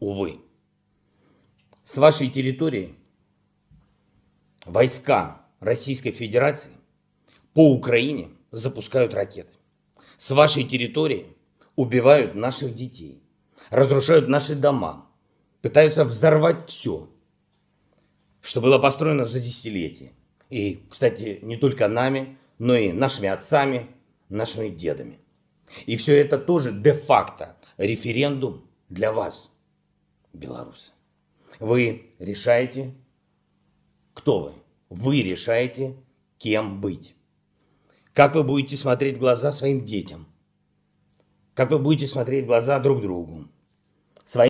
увы. С вашей территории войска Российской Федерации по Украине запускают ракеты. С вашей территории убивают наших детей, разрушают наши дома, пытаются взорвать все, что было построено за десятилетия. И, кстати, не только нами, но и нашими отцами, нашими дедами. И все это тоже де-факто референдум для вас – Беларусь. Вы решаете, кто вы. Вы решаете, кем быть. Как вы будете смотреть в глаза своим детям. Как вы будете смотреть в глаза друг другу.